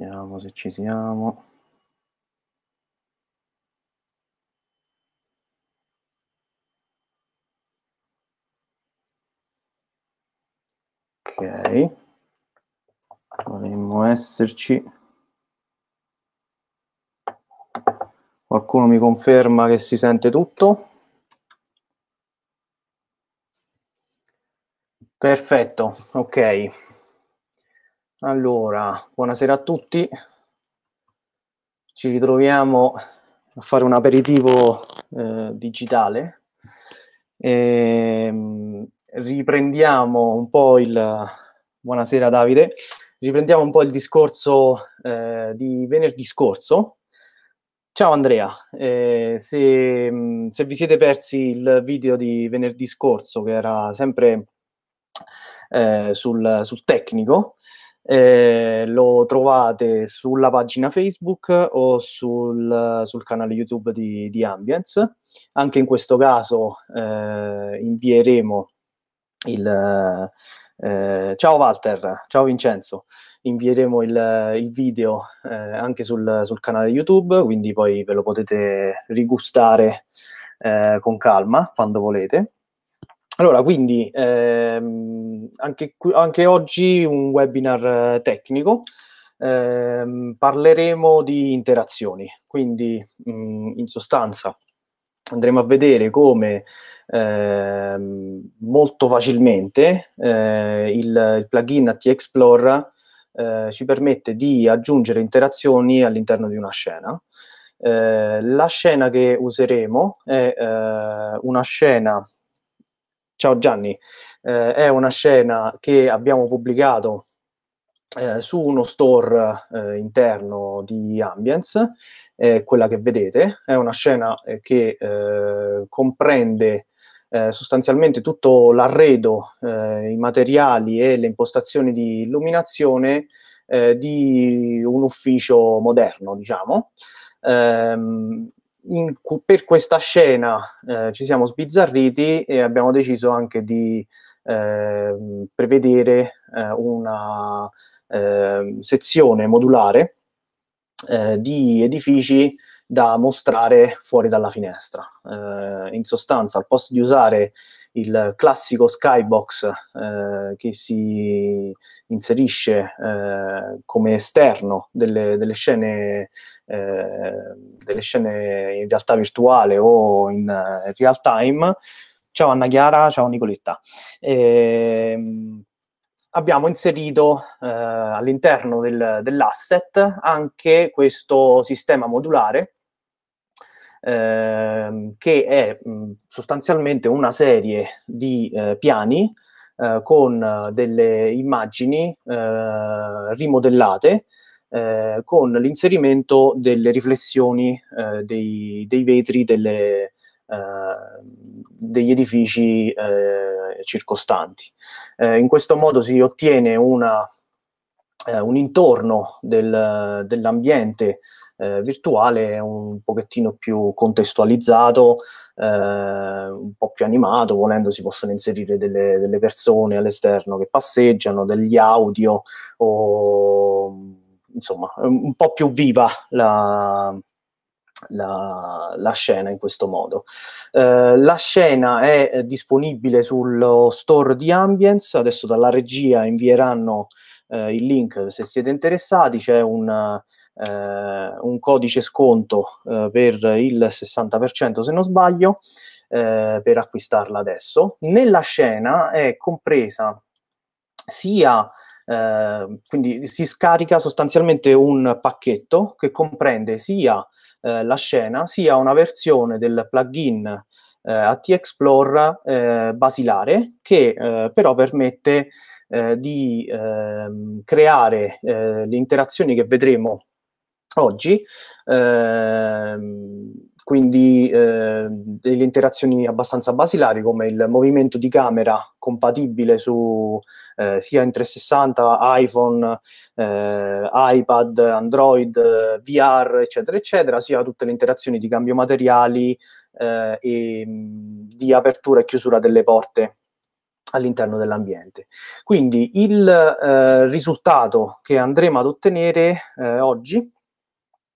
Vediamo se ci siamo. Ok. Dovremmo esserci. Qualcuno mi conferma che si sente tutto? Perfetto, ok. Allora, buonasera a tutti. Ci ritroviamo a fare un aperitivo eh, digitale. E, ehm, riprendiamo un po' il... Buonasera Davide. Riprendiamo un po' il discorso eh, di venerdì scorso. Ciao Andrea, eh, se, mm, se vi siete persi il video di venerdì scorso, che era sempre eh, sul, sul, tecnico. Eh, lo trovate sulla pagina Facebook o sul, sul canale YouTube di, di, Ambience. Anche in questo caso eh, invieremo il... Eh, ciao Walter, ciao Vincenzo, invieremo il, il video eh, anche sul, sul, canale YouTube, quindi poi ve lo potete rigustare eh, con calma quando volete. Allora, quindi ehm, anche, anche, oggi un webinar eh, tecnico. Ehm, parleremo di interazioni, quindi mh, mm, in sostanza andremo a vedere come ehm, molto facilmente eh, il, il, plugin AT Explorer eh, ci permette di aggiungere interazioni all'interno di una scena. Eh, la scena che useremo è eh, una scena Ciao Gianni, eh, è una scena che abbiamo pubblicato eh, su uno store eh, interno di Ambience, quella che vedete, è una scena eh, che eh, comprende eh, sostanzialmente tutto l'arredo, i materiali e le impostazioni di illuminazione di un ufficio moderno, diciamo. Ehm, in, per questa scena eh, ci siamo sbizzarriti e abbiamo deciso anche di eh, prevedere eh, una ehm, sezione modulare eh, di edifici da mostrare fuori dalla finestra. Eh, in sostanza, al posto di usare il classico skybox eh, che si inserisce eh, come esterno delle, delle scene eh, delle scene in realtà virtuale o in eh, real time. Ciao Anna Chiara, ciao Nicoletta. E, ehm, abbiamo inserito eh, all'interno del, dell'asset anche questo sistema modulare ehm, che è mh, sostanzialmente una serie di eh, piani eh, con eh, delle immagini eh, rimodellate eh, con l'inserimento delle riflessioni eh, dei, dei, vetri delle, degli edifici circostanti. in questo modo si ottiene una, un intorno del, dell'ambiente eh, virtuale un pochettino più contestualizzato, eh, un po' più animato, volendo si possono inserire delle, delle persone all'esterno che passeggiano, degli audio o insomma un po' più viva la, la, la, scena in questo modo. Eh, la scena è disponibile sullo store di Ambience, adesso dalla regia invieranno eh, il link se siete interessati, c'è un eh, un codice sconto eh, per il 60% se non sbaglio eh, per acquistarla adesso. Nella scena è compresa sia Uh, quindi si scarica sostanzialmente un pacchetto che comprende sia la scena sia una versione del plugin uh, AT Explorer basilare che però permette di ehm, creare le interazioni che vedremo oggi, ehm, quindi eh, delle interazioni abbastanza basilari come il movimento di camera compatibile su eh, sia in 360, iPhone, eh, iPad, Android, VR, eccetera, eccetera, sia tutte le interazioni di cambio materiali eh, e di apertura e chiusura delle porte all'interno dell'ambiente. Quindi il eh, risultato che andremo ad ottenere eh, oggi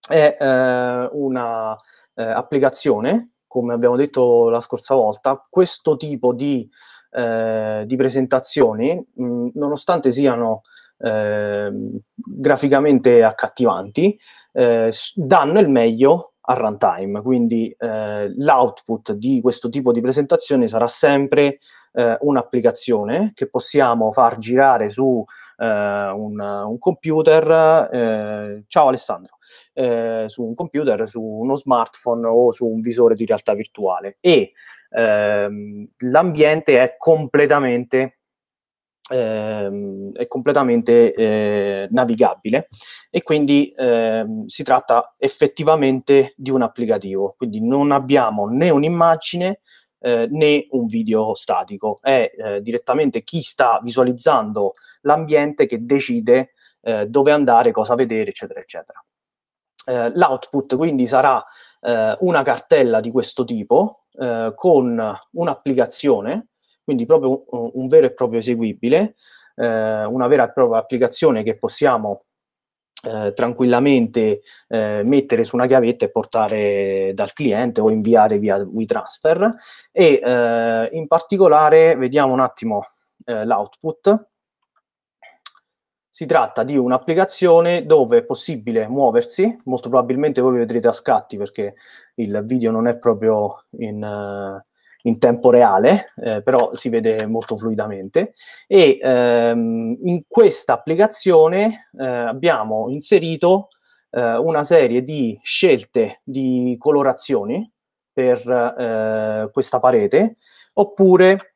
è eh, una eh, applicazione, come abbiamo detto la scorsa volta, questo tipo di, eh, di presentazioni, mh, mm, nonostante siano ehm, graficamente accattivanti, eh, danno il meglio al runtime. Quindi eh, l'output di questo tipo di presentazione sarà sempre eh, un'applicazione che possiamo far girare su eh, un, un, computer. Eh, ciao Alessandro, eh, su un computer, su uno smartphone o su un visore di realtà virtuale. E ehm, l'ambiente è completamente eh, è completamente eh, navigabile e quindi eh, si tratta effettivamente di un applicativo, quindi non abbiamo né un'immagine eh, né un video statico, è eh, direttamente chi sta visualizzando l'ambiente che decide eh, dove andare, cosa vedere, eccetera, eccetera. l'output quindi sarà una cartella di questo tipo con un'applicazione quindi proprio un, un vero e proprio eseguibile, eh, una vera e propria applicazione che possiamo eh, tranquillamente eh, mettere su una chiavetta e portare dal cliente o inviare via WeTransfer e eh, in particolare vediamo un attimo eh, l'output si tratta di un'applicazione dove è possibile muoversi, molto probabilmente voi vedrete a scatti perché il video non è proprio in, eh, in tempo reale, eh, però si vede molto fluidamente. E ehm, in questa applicazione eh, abbiamo inserito eh, una serie di scelte di colorazioni per eh, questa parete, oppure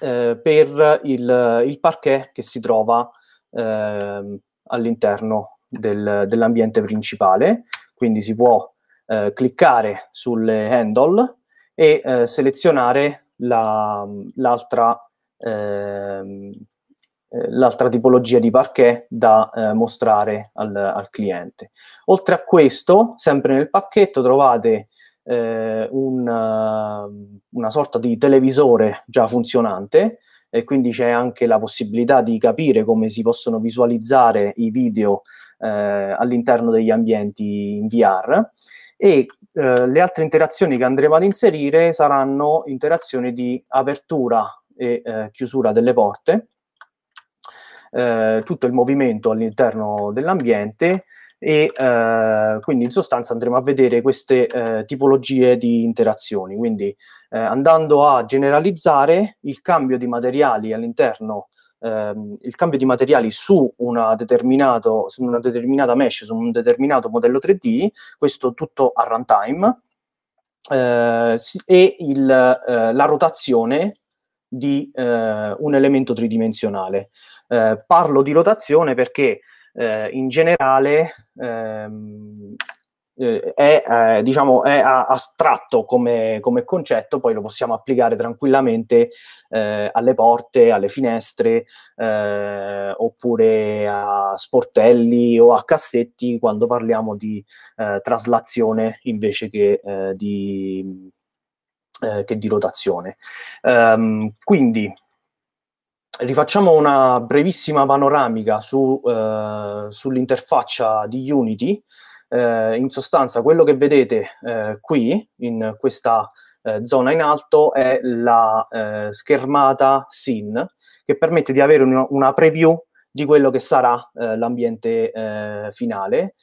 eh, per il, il, parquet che si trova ehm, all'interno del, dell'ambiente principale. Quindi si può eh, cliccare sulle handle e eh, selezionare la, l'altra, ehm, eh, l'altra, tipologia di parquet da eh, mostrare al, al, cliente. Oltre a questo, sempre nel pacchetto trovate eh, un, eh, una sorta di televisore già funzionante e quindi c'è anche la possibilità di capire come si possono visualizzare i video eh, all'interno degli ambienti in VR e eh, le altre interazioni che andremo ad inserire saranno interazioni di apertura e eh, chiusura delle porte, eh, tutto il movimento all'interno dell'ambiente e eh, quindi in sostanza andremo a vedere queste eh, tipologie di interazioni, quindi eh, andando a generalizzare il cambio di materiali all'interno ehm, il cambio di materiali su una, su una determinata mesh, su un determinato modello 3D, questo tutto a runtime, eh, e il, eh, la rotazione di eh, un elemento tridimensionale. Eh, parlo di rotazione perché eh, in generale ehm, eh, è, eh, diciamo, è astratto come, come, concetto, poi lo possiamo applicare tranquillamente eh, alle porte, alle finestre, eh, oppure a sportelli o a cassetti quando parliamo di eh, traslazione invece che eh, di, che di rotazione. Um, quindi rifacciamo una brevissima panoramica su, sull'interfaccia di Unity. Eh, in sostanza quello che vedete eh, qui, in questa eh, zona in alto, è la eh, schermata scene che permette di avere un, una preview di quello che sarà eh, l'ambiente eh, finale.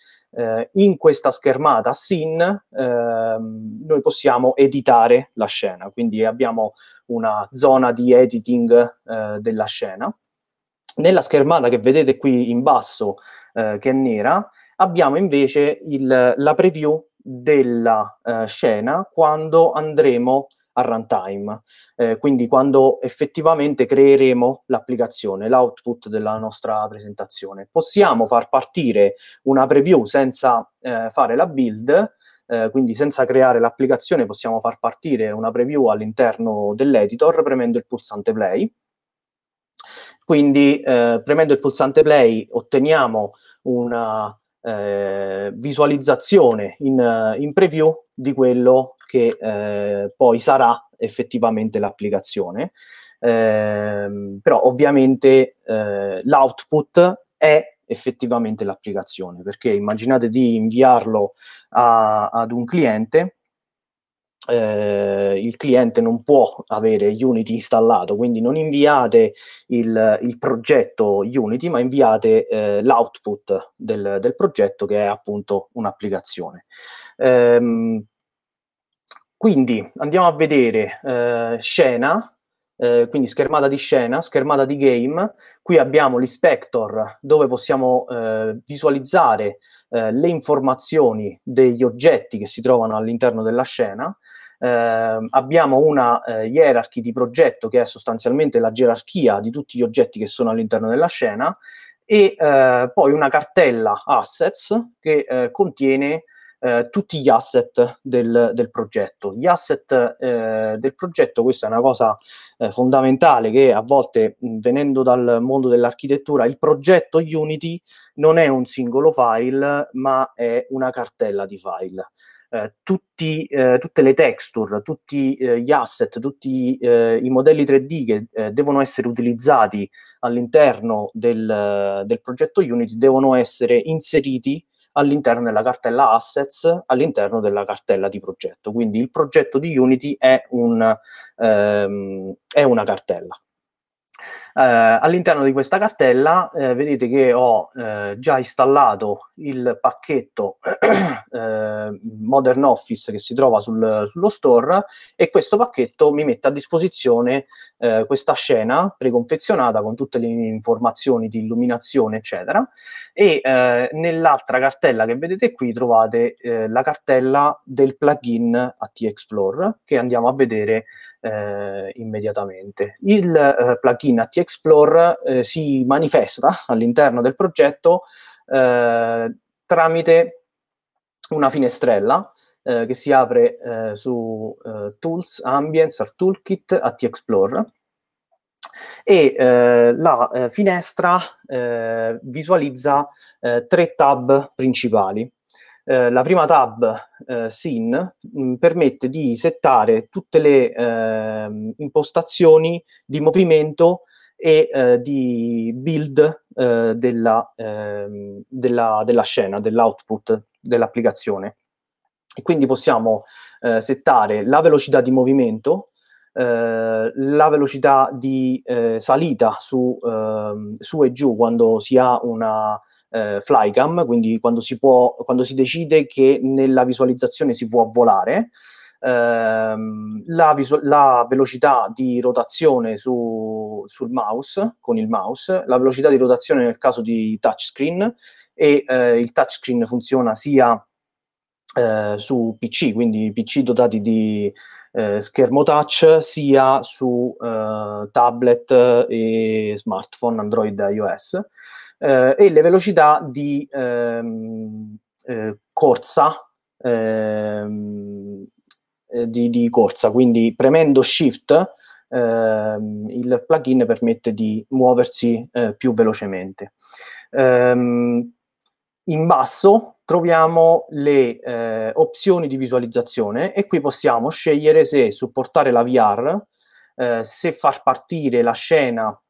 in questa schermata SIN ehm, noi possiamo editare la scena, quindi abbiamo una zona di editing della scena. Nella schermata che vedete qui in basso, che è nera, abbiamo invece il, la preview della eh, scena quando andremo a runtime, eh, quindi quando effettivamente creeremo l'applicazione, l'output della nostra presentazione. Possiamo far partire una preview senza eh, fare la build, eh, quindi senza creare l'applicazione possiamo far partire una preview all'interno dell'editor premendo il pulsante play. Quindi eh, premendo il pulsante play otteniamo una eh, visualizzazione in, eh, in, preview di quello che eh, poi sarà effettivamente l'applicazione. Eh, però ovviamente eh, l'output è effettivamente l'applicazione, perché immaginate di inviarlo a, ad un cliente eh, il cliente non può avere Unity installato, quindi non inviate il, il progetto Unity, ma inviate eh, l'output del, del, progetto che è appunto un'applicazione. Ehm, quindi andiamo a vedere eh, scena, eh, quindi schermata di scena, schermata di game. Qui abbiamo l'inspector dove possiamo eh, visualizzare eh, le informazioni degli oggetti che si trovano all'interno della scena eh, abbiamo una eh, hierarchy di progetto che è sostanzialmente la gerarchia di tutti gli oggetti che sono all'interno della scena e eh, poi una cartella assets che eh, contiene eh, tutti gli asset del, del progetto. Gli asset eh, del progetto, questa è una cosa eh, fondamentale che a volte venendo dal mondo dell'architettura, il progetto Unity non è un singolo file ma è una cartella di file eh, tutti, eh, tutte le texture, tutti eh, gli asset, tutti eh, i modelli 3D che eh, devono essere utilizzati all'interno del, del, progetto Unity devono essere inseriti all'interno della cartella assets, all'interno della cartella di progetto. Quindi il progetto di Unity è, un, ehm, è una cartella. Eh, all'interno di questa cartella eh, vedete che ho eh, già installato il pacchetto Modern Office che si trova sul, sullo store e questo pacchetto mi mette a disposizione questa scena preconfezionata con tutte le informazioni di illuminazione, eccetera. E nell'altra cartella che vedete qui trovate la cartella del plugin AT Explorer che andiamo a vedere immediatamente. Il plugin AT Explore eh, si manifesta all'interno del progetto eh, tramite una finestrella eh, che si apre eh, su eh, Tools, Ambience, Art Toolkit, AT Explore e eh, la finestra visualizza tre tab principali. Eh, la prima tab eh, SIN mm, permette di settare tutte le eh, impostazioni di movimento e eh, di build eh, della, ehm, della, della, scena, dell'output dell'applicazione. E quindi possiamo eh, settare la velocità di movimento, eh, la velocità di eh, salita su, ehm, su, e giù quando si ha una flycam, quindi quando si, può, quando si decide che nella visualizzazione si può volare, ehm, la, visu- la, velocità di rotazione su, sul mouse, con il mouse, la velocità di rotazione nel caso di touchscreen e eh, il touchscreen funziona sia eh, su PC, quindi PC dotati di eh, schermo touch, sia su eh, tablet e smartphone Android e iOS, eh, e le velocità di ehm, eh, corsa ehm, eh, di, di, corsa, quindi premendo Shift ehm, il plugin permette di muoversi eh, più velocemente. Ehm, in basso troviamo le eh, opzioni di visualizzazione e qui possiamo scegliere se supportare la VR, eh, se far partire la scena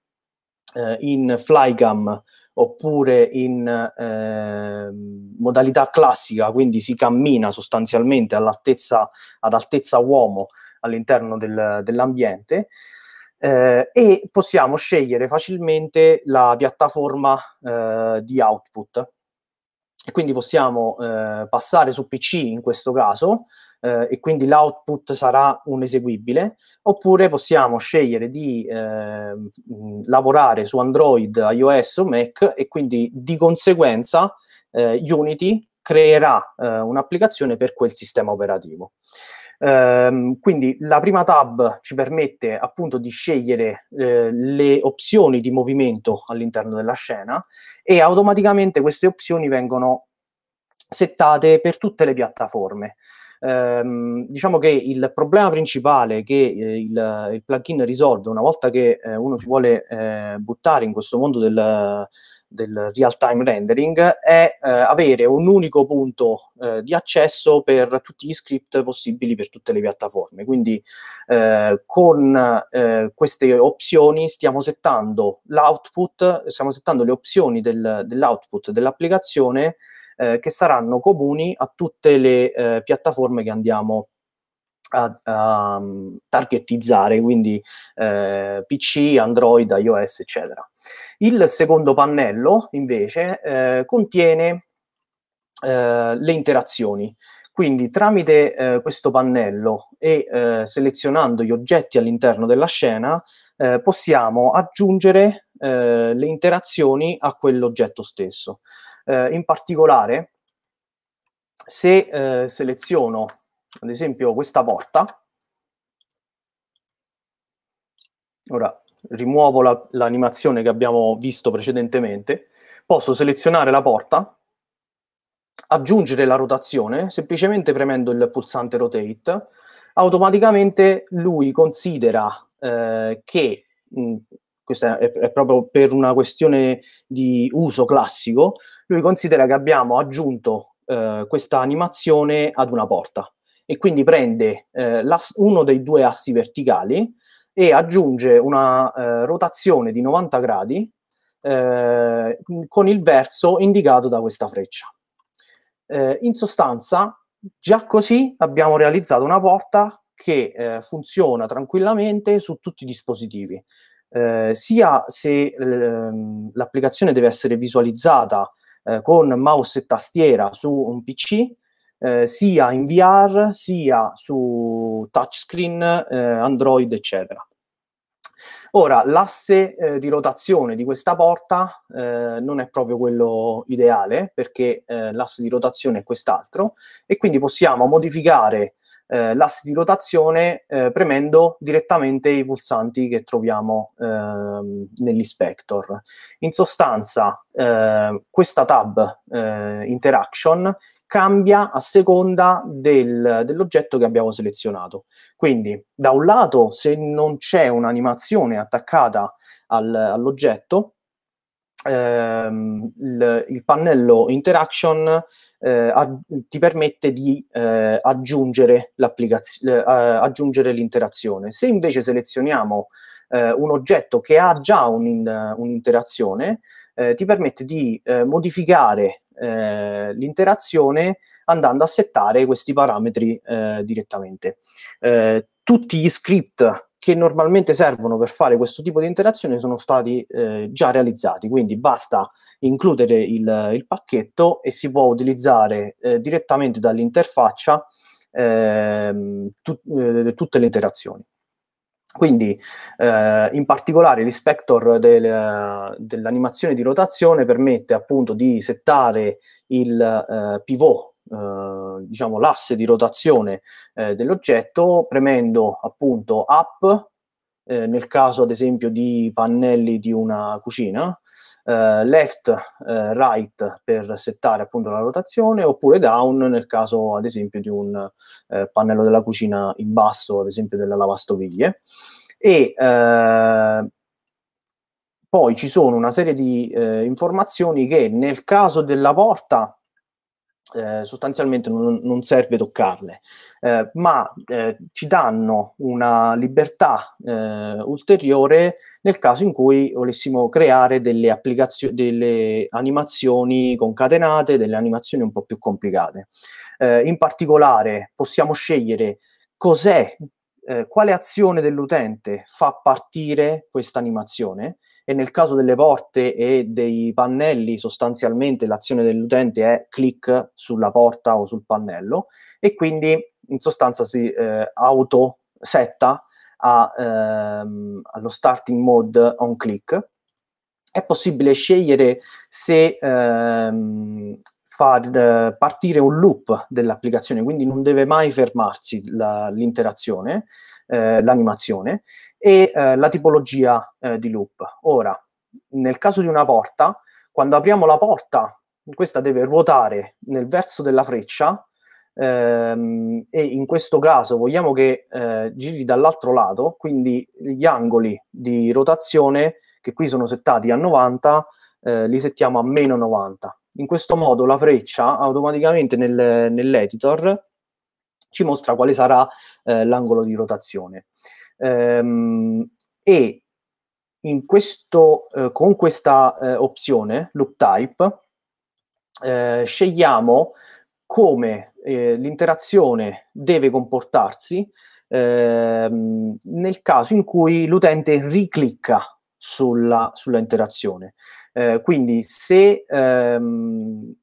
eh, in Flygam oppure in eh, modalità classica, quindi si cammina sostanzialmente all'altezza, ad altezza uomo all'interno del, dell'ambiente. Eh, e possiamo scegliere facilmente la piattaforma eh, di output e quindi possiamo eh, passare su PC in questo caso eh, e quindi l'output sarà un eseguibile, oppure possiamo scegliere di eh, lavorare su Android, iOS o Mac e quindi di conseguenza eh, Unity creerà eh, un'applicazione per quel sistema operativo. Ehm, quindi la prima tab ci permette appunto di scegliere eh, le opzioni di movimento all'interno della scena e automaticamente queste opzioni vengono settate per tutte le piattaforme. Ehm, diciamo che il problema principale che eh, il, il, plugin risolve una volta che eh, uno si vuole eh, buttare in questo mondo del, del real time rendering è eh, avere un unico punto eh, di accesso per tutti gli script possibili per tutte le piattaforme. Quindi eh, con eh, queste opzioni stiamo settando l'output, stiamo settando le opzioni del, dell'output dell'applicazione eh, che saranno comuni a tutte le eh, piattaforme che andiamo a, a ehm, targettizzare, quindi eh, PC, Android, iOS, eccetera. Il secondo pannello, invece, eh, contiene eh, le interazioni. Quindi tramite eh, questo pannello e eh, selezionando gli oggetti all'interno della scena, eh, possiamo aggiungere le interazioni a quell'oggetto stesso. in particolare, se seleziono ad esempio questa porta, ora rimuovo l'animazione che abbiamo visto precedentemente, posso selezionare la porta, aggiungere la rotazione, semplicemente premendo il pulsante rotate, automaticamente lui considera eh, che, mh, questa è, è, proprio per una questione di uso classico, lui considera che abbiamo aggiunto eh, questa animazione ad una porta e quindi prende eh, uno dei due assi verticali e aggiunge una eh, rotazione di 90 gradi eh, con il verso indicato da questa freccia. Eh, in sostanza, già così abbiamo realizzato una porta che eh, funziona tranquillamente su tutti i dispositivi, eh, sia se ehm, l'applicazione deve essere visualizzata con mouse e tastiera su un PC, eh, sia in VR sia su touchscreen, eh, Android, eccetera. Ora, l'asse eh, di rotazione di questa porta eh, non è proprio quello ideale perché eh, l'asse di rotazione è quest'altro e quindi possiamo modificare eh, l'asse di rotazione eh, premendo direttamente i pulsanti che troviamo ehm, nell'inspector. In sostanza, eh, questa tab Interaction cambia a seconda del, dell'oggetto che abbiamo selezionato. Quindi, da un lato, se non c'è un'animazione attaccata al, all'oggetto, ehm, il, il, pannello Interaction eh, a, ti permette di eh, aggiungere, eh, aggiungere l'interazione. Se invece selezioniamo eh, un oggetto che ha già un, un'interazione, eh, ti permette di eh, modificare eh, l'interazione andando a settare questi parametri eh, direttamente. Eh, tutti gli script che normalmente servono per fare questo tipo di interazione sono stati eh, già realizzati, quindi basta includere il, il pacchetto e si può utilizzare eh, direttamente dall'interfaccia ehm, tu, tutte le interazioni. Quindi eh, in particolare l'inspector del, eh, dell'animazione di rotazione permette appunto di settare il eh, pivot Uh, diciamo l'asse di rotazione eh, dell'oggetto premendo appunto up eh, nel caso ad esempio di pannelli di una cucina eh, left, eh, right per settare appunto la rotazione, oppure down nel caso ad esempio di un eh, pannello della cucina in basso, ad esempio della lavastoviglie. E eh, poi ci sono una serie di eh, informazioni che nel caso della porta eh, sostanzialmente non, non, serve toccarle, eh, ma eh, ci danno una libertà eh, ulteriore nel caso in cui volessimo creare delle, applicazio- delle animazioni concatenate, delle animazioni un po' più complicate. Eh, in particolare possiamo scegliere cos'è, eh, quale azione dell'utente fa partire questa animazione e nel caso delle porte e dei pannelli sostanzialmente l'azione dell'utente è click sulla porta o sul pannello e quindi in sostanza si eh, autosetta a, ehm, allo starting mode on click. È possibile scegliere se ehm, far eh, partire un loop dell'applicazione, quindi non deve mai fermarsi la, l'interazione eh, l'animazione e eh, la tipologia eh, di loop. Ora, nel caso di una porta, quando apriamo la porta, questa deve ruotare nel verso della freccia ehm, e in questo caso vogliamo che eh, giri dall'altro lato, quindi gli angoli di rotazione che qui sono settati a 90 eh, li settiamo a meno 90. In questo modo la freccia automaticamente nel, nell'editor ci mostra quale sarà eh, l'angolo di rotazione. Ehm, e questo, eh, con questa eh, opzione, loop type, eh, scegliamo come eh, l'interazione deve comportarsi ehm, nel caso in cui l'utente riclicca sulla, sulla interazione. Eh, quindi se ehm,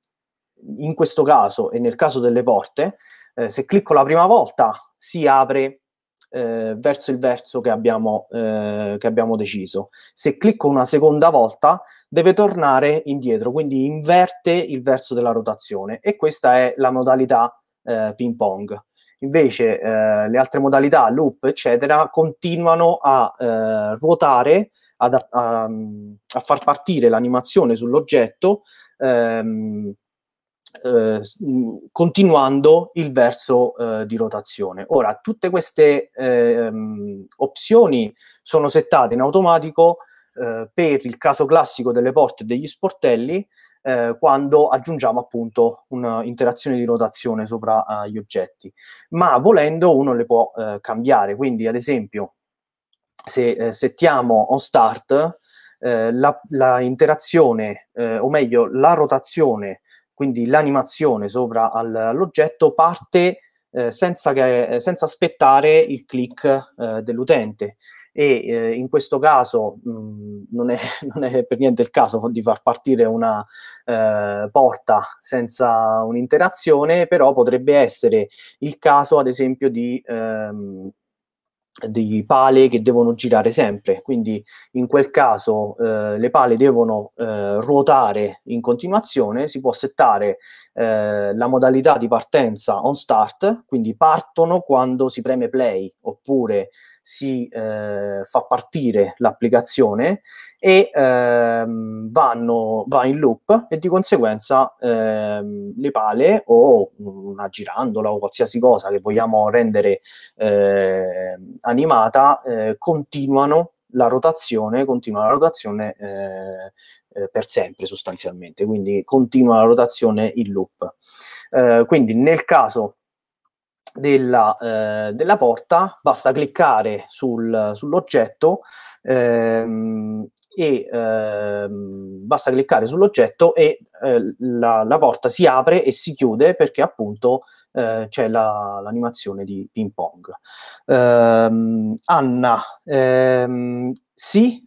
in questo caso e nel caso delle porte, eh, se clicco la prima volta si apre eh, verso il verso che abbiamo, eh, che abbiamo deciso. Se clicco una seconda volta deve tornare indietro, quindi inverte il verso della rotazione e questa è la modalità eh, ping pong. Invece eh, le altre modalità, loop, eccetera, continuano a eh, ruotare, ad, a, a, far partire l'animazione sull'oggetto ehm, eh, mm, continuando il verso eh, di rotazione. Ora, tutte queste eh, opzioni sono settate in automatico eh, per il caso classico delle porte e degli sportelli eh, quando aggiungiamo appunto un'interazione di rotazione sopra gli oggetti. Ma volendo uno le può cambiare, quindi ad esempio se settiamo on start la, la interazione, o meglio la rotazione quindi l'animazione sopra all'oggetto parte eh, senza, che, eh, senza, aspettare il click eh, dell'utente e eh, in questo caso mh, mm, non, è, non, è, per niente il caso di far partire una eh, porta senza un'interazione, però potrebbe essere il caso ad esempio di... Ehm, di pale che devono girare sempre, quindi in quel caso eh, le pale devono eh, ruotare in continuazione, si può settare eh, la modalità di partenza on start, quindi partono quando si preme play oppure si eh, fa partire l'applicazione e ehm, vanno, va in loop e di conseguenza ehm, le pale o una girandola o qualsiasi cosa che vogliamo rendere eh, animata eh, continuano la rotazione, continua la rotazione eh, eh, per sempre sostanzialmente, quindi continua la rotazione in loop. Eh, quindi nel caso della, eh, della, porta, basta cliccare sul, sull'oggetto ehm, e ehm, basta cliccare sull'oggetto e eh, la, la, porta si apre e si chiude perché appunto eh, c'è la, l'animazione di ping pong. Ehm, Anna, ehm, sì,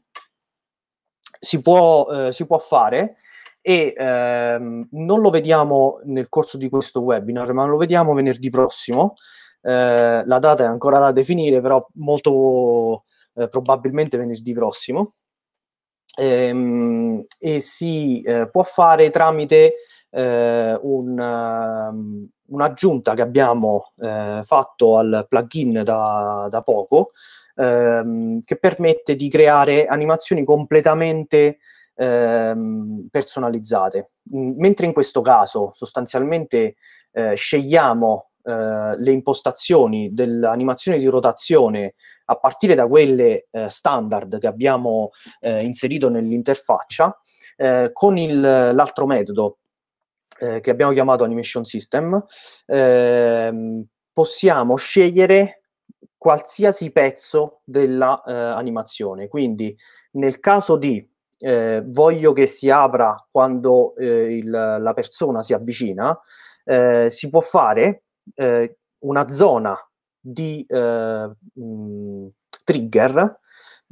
si può, eh, si può fare e ehm, non lo vediamo nel corso di questo webinar, ma lo vediamo venerdì prossimo. Eh, la data è ancora da definire, però molto eh, probabilmente venerdì prossimo. Ehm, e si eh, può fare tramite eh, un, ehm, un'aggiunta che abbiamo eh, fatto al plugin da, da poco, ehm, che permette di creare animazioni completamente ehm, personalizzate. Mm, mentre in questo caso sostanzialmente eh, scegliamo eh, le impostazioni dell'animazione di rotazione a partire da quelle eh, standard che abbiamo eh, inserito nell'interfaccia, eh, con il, l'altro metodo eh, che abbiamo chiamato Animation System, ehm, possiamo scegliere qualsiasi pezzo dell'animazione. Eh, Quindi nel caso di eh, voglio che si apra quando eh, il, la persona si avvicina, eh, si può fare eh, una zona di mh, eh, mm, trigger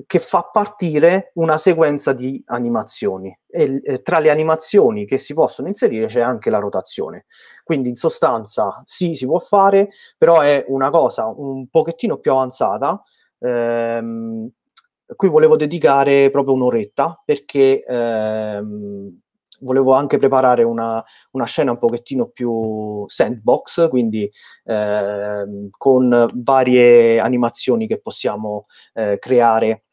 che fa partire una sequenza di animazioni e, e eh, tra le animazioni che si possono inserire c'è anche la rotazione. Quindi in sostanza sì, si può fare, però è una cosa un pochettino più avanzata ehm, cui volevo dedicare proprio un'oretta perché ehm, volevo anche preparare una, una, scena un pochettino più sandbox, quindi ehm, con varie animazioni che possiamo eh, creare.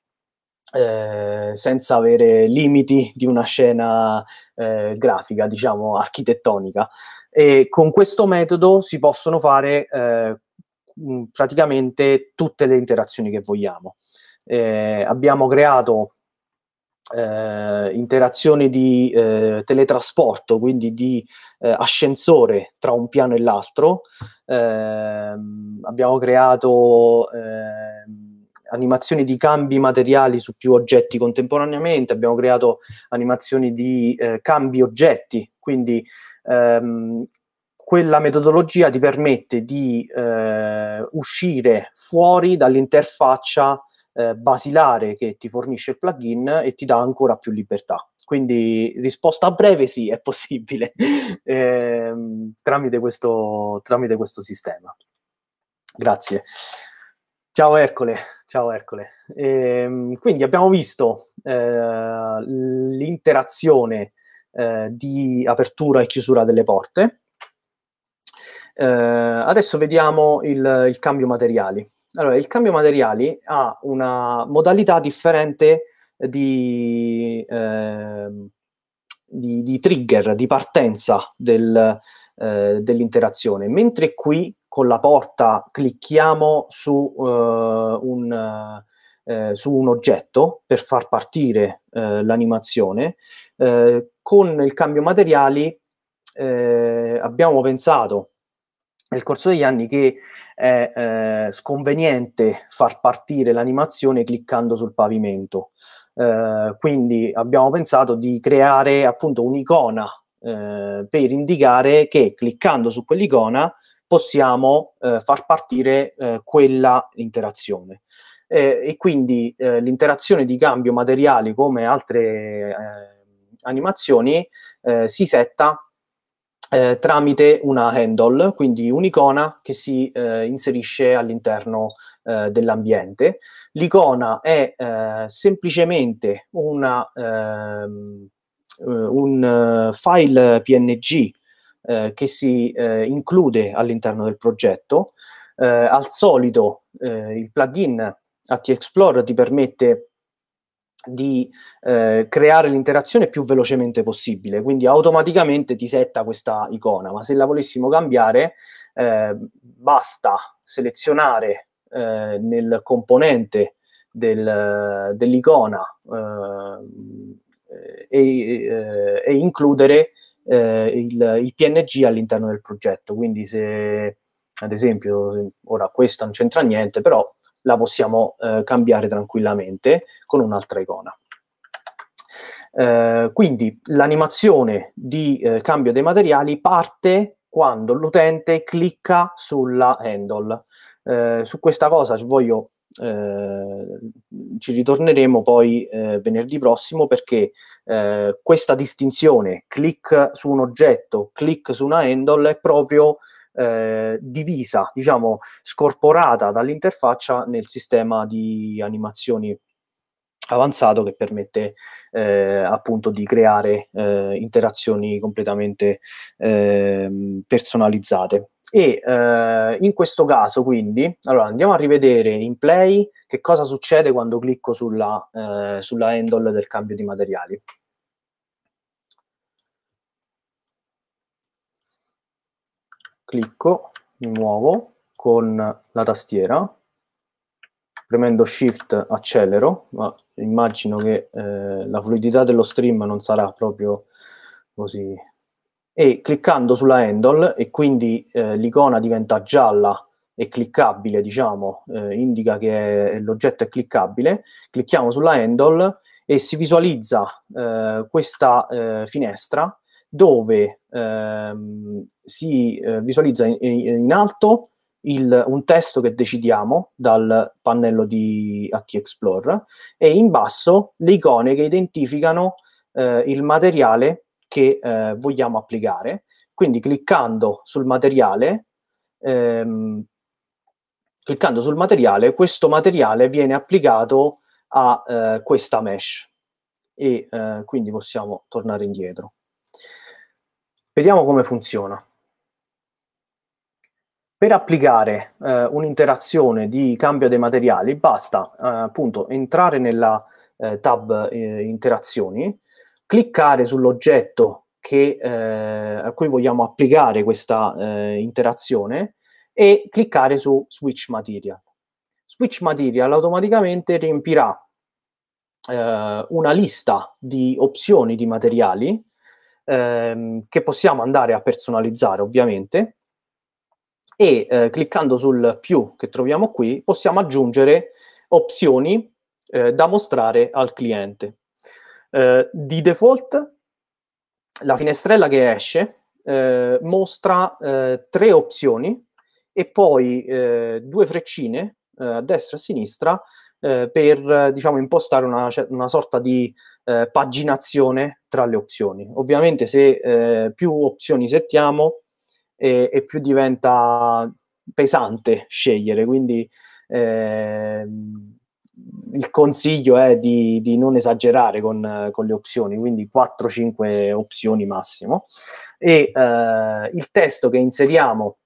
Eh, senza avere limiti di una scena eh, grafica, diciamo architettonica. E con questo metodo si possono fare eh, praticamente tutte le interazioni che vogliamo eh, abbiamo creato eh, interazioni di eh, teletrasporto, quindi di eh, ascensore tra un piano e l'altro. Ehm, abbiamo creato ehm, animazioni di cambi materiali su più oggetti contemporaneamente, abbiamo creato animazioni di eh, cambi oggetti, quindi ehm, quella metodologia ti permette di eh, uscire fuori dall'interfaccia eh, basilare che ti fornisce il plugin e ti dà ancora più libertà. Quindi risposta a breve sì, è possibile eh, tramite, questo, tramite questo sistema. Grazie. Ciao Ercole, ciao Ercole. Ehm, quindi abbiamo visto eh, l'interazione eh, di apertura e chiusura delle porte. Eh, adesso vediamo il, il, cambio materiali. Allora, il cambio materiali ha una modalità differente di, eh, di, di trigger, di partenza del, eh, dell'interazione, mentre qui con la porta clicchiamo su, eh, un, eh, su un, oggetto per far partire eh, l'animazione, eh, con il cambio materiali abbiamo pensato nel corso degli anni che è eh, sconveniente far partire l'animazione cliccando sul pavimento. Eh, quindi abbiamo pensato di creare appunto un'icona eh, per indicare che cliccando su quell'icona possiamo eh, far partire eh, quella interazione. Eh, e quindi l'interazione di cambio materiali come altre animazioni si setta eh, tramite una handle, quindi un'icona che si eh, inserisce all'interno eh, dell'ambiente. L'icona è eh, semplicemente una, ehm, eh, un eh, file PNG che si include all'interno del progetto. al solito il plugin AT Explore ti permette di eh, creare l'interazione più velocemente possibile, quindi automaticamente ti setta questa icona, ma se la volessimo cambiare eh, basta selezionare eh, nel componente del, dell'icona eh, e, eh, e, includere eh, il, il, PNG all'interno del progetto, quindi se ad esempio ora questo non c'entra niente, però la possiamo eh, cambiare tranquillamente con un'altra icona. Eh, quindi l'animazione di eh, cambio dei materiali parte quando l'utente clicca sulla handle. Eh, su questa cosa voglio, eh, ci ritorneremo poi eh, venerdì prossimo perché questa distinzione clic su un oggetto, clic su una handle è proprio eh, divisa, diciamo, scorporata dall'interfaccia nel sistema di animazioni avanzato che permette eh, appunto di creare eh, interazioni completamente eh, personalizzate. E eh, in questo caso quindi, allora andiamo a rivedere in play che cosa succede quando clicco sulla, eh, sulla handle del cambio di materiali. clicco, di nuovo con la tastiera, premendo Shift accelero, ma immagino che eh, la fluidità dello stream non sarà proprio così. E cliccando sulla handle, e quindi eh, l'icona diventa gialla e cliccabile, diciamo, eh, indica che eh, l'oggetto è cliccabile, clicchiamo sulla handle e si visualizza eh, questa eh, finestra dove ehm, si eh, visualizza in, in alto il, un testo che decidiamo dal pannello di AT Explorer e in basso le icone che identificano eh, il materiale che eh, vogliamo applicare. Quindi cliccando sul materiale, ehm, cliccando sul materiale, questo materiale viene applicato a eh, questa mesh e eh, quindi possiamo tornare indietro. Vediamo come funziona. Per applicare eh, un'interazione di cambio dei materiali basta eh, appunto entrare nella eh, tab eh, interazioni, cliccare sull'oggetto che, eh, a cui vogliamo applicare questa eh, interazione e cliccare su switch material. Switch material automaticamente riempirà una lista di opzioni di materiali ehm, che possiamo andare a personalizzare ovviamente e eh, cliccando sul più che troviamo qui possiamo aggiungere opzioni eh, da mostrare al cliente. Eh, di default la finestrella che esce eh, mostra eh, tre opzioni e poi eh, due freccine a destra e a sinistra per diciamo, impostare una, una sorta di eh, paginazione tra le opzioni. Ovviamente se eh, più opzioni settiamo e, e, più diventa pesante scegliere, quindi ehm, il consiglio è di, di non esagerare con, con, le opzioni, quindi 4-5 opzioni massimo. E eh, il testo che inseriamo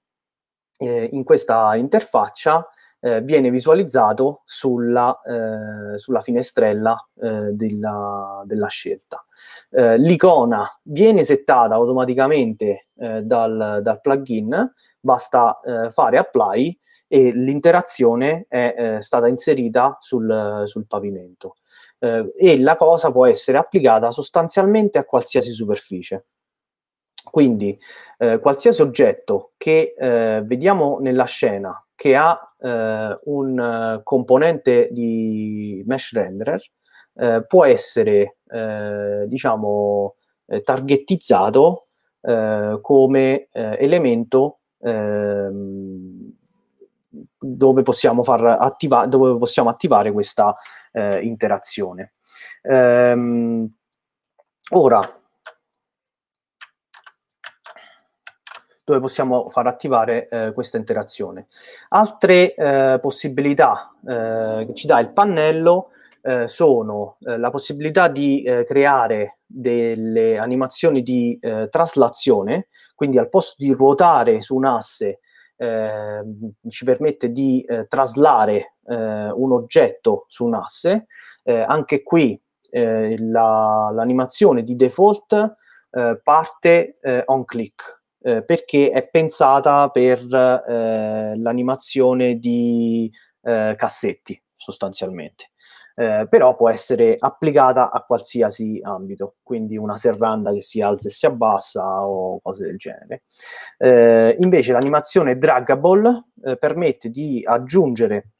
eh, in questa interfaccia eh, viene visualizzato sulla, eh, sulla finestrella eh, della, della, scelta. Eh, l'icona viene settata automaticamente eh, dal, dal, plugin, basta eh, fare apply e l'interazione è stata inserita sul, sul pavimento. e la cosa può essere applicata sostanzialmente a qualsiasi superficie. Quindi qualsiasi oggetto che vediamo nella scena che ha eh, un eh, componente di mesh renderer, eh, può essere, eh, diciamo, eh, targettizzato eh, come elemento ehm, dove possiamo, attiva dove possiamo, attivare questa interazione. Ehm, ora, dove possiamo far attivare eh, questa interazione. Altre eh, possibilità eh, che ci dà il pannello eh, sono eh, la possibilità di creare delle animazioni di traslazione, quindi al posto di ruotare su un'asse eh, ci permette di eh, traslare eh, un oggetto su un asse. anche qui la, l'animazione di default parte on click, eh, perché è pensata per eh, l'animazione di eh, cassetti sostanzialmente. Eh, però può essere applicata a qualsiasi ambito, quindi una serranda che si alza e si abbassa o cose del genere. Eh, invece l'animazione draggable permette di aggiungere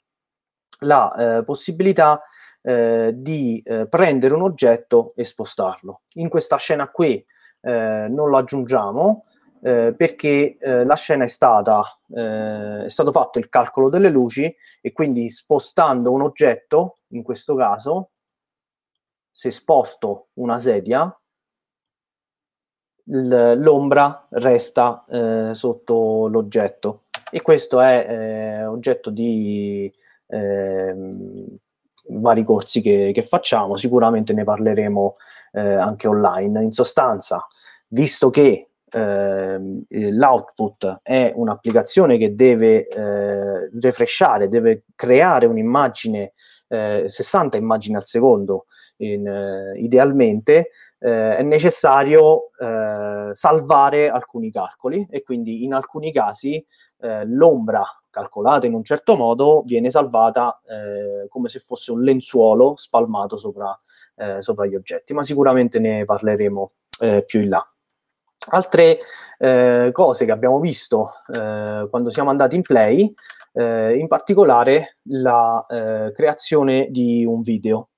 la possibilità di prendere un oggetto e spostarlo. In questa scena qui non lo aggiungiamo, eh, perché eh, la scena è stata eh, è stato fatto il calcolo delle luci e quindi spostando un oggetto in questo caso se sposto una sedia l'ombra resta eh, sotto l'oggetto e questo è eh, oggetto di ehm, vari corsi che, che, facciamo sicuramente ne parleremo eh, anche online in sostanza visto che eh, l'output è un'applicazione che deve eh, refresciare, deve creare un'immagine, eh, 60 immagini al secondo in, eh, idealmente, eh, è necessario eh, salvare alcuni calcoli e quindi in alcuni casi l'ombra calcolata in un certo modo viene salvata come se fosse un lenzuolo spalmato sopra, sopra, gli oggetti, ma sicuramente ne parleremo più in là. Altre eh, cose che abbiamo visto eh, quando siamo andati in play, eh, in particolare la eh, creazione di un video.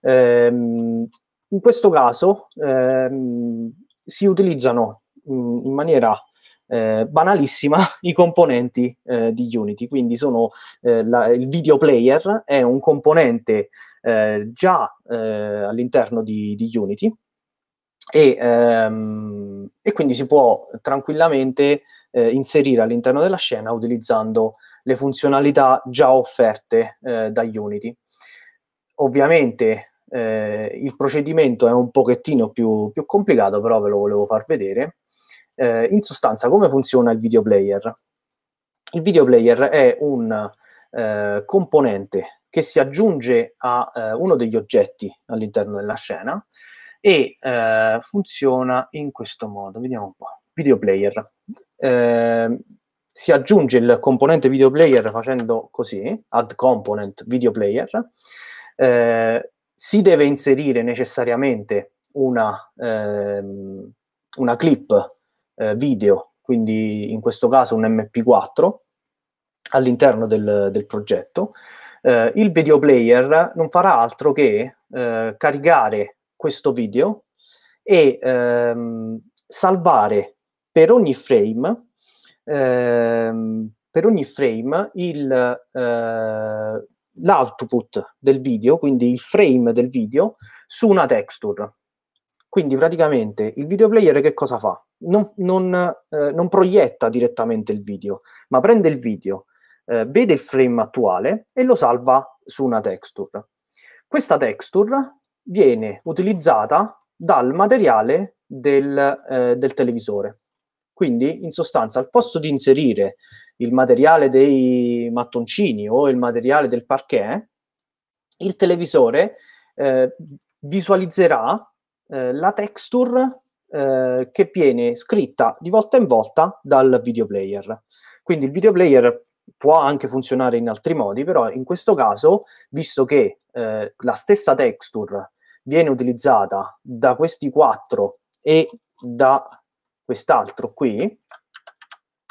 Ehm, in questo caso ehm, si utilizzano mh, mm, in maniera eh, banalissima i componenti eh, di Unity. Quindi sono, eh, la, il video player è un componente eh, già eh, all'interno di, di Unity e, ehm, e, quindi si può tranquillamente eh, inserire all'interno della scena utilizzando le funzionalità già offerte eh, da Unity. Ovviamente eh, il procedimento è un pochettino più, più, complicato, però ve lo volevo far vedere. Eh, in sostanza, come funziona il video player? Il video player è un eh, componente che si aggiunge a eh, uno degli oggetti all'interno della scena e eh, funziona in questo modo, vediamo un po', video player. Eh, si aggiunge il componente video player facendo così, add component video player, eh, si deve inserire necessariamente una, ehm, una clip eh, video, quindi in questo caso un MP4, all'interno del, del progetto. Eh, il video player non farà altro che eh, caricare questo video e ehm, salvare per ogni frame, ehm, per ogni frame il, eh, l'output del video, quindi il frame del video, su una texture. Quindi praticamente il video player che cosa fa? Non, non, eh, non proietta direttamente il video, ma prende il video, eh, vede il frame attuale e lo salva su una texture. Questa texture viene utilizzata dal materiale del, eh, del televisore. Quindi, in sostanza, al posto di inserire il materiale dei mattoncini o il materiale del parquet, il televisore eh, visualizzerà eh, la texture eh, che viene scritta di volta in volta dal videoplayer. Quindi il videoplayer può anche funzionare in altri modi, però in questo caso, visto che eh, la stessa texture viene utilizzata da questi quattro e da quest'altro qui,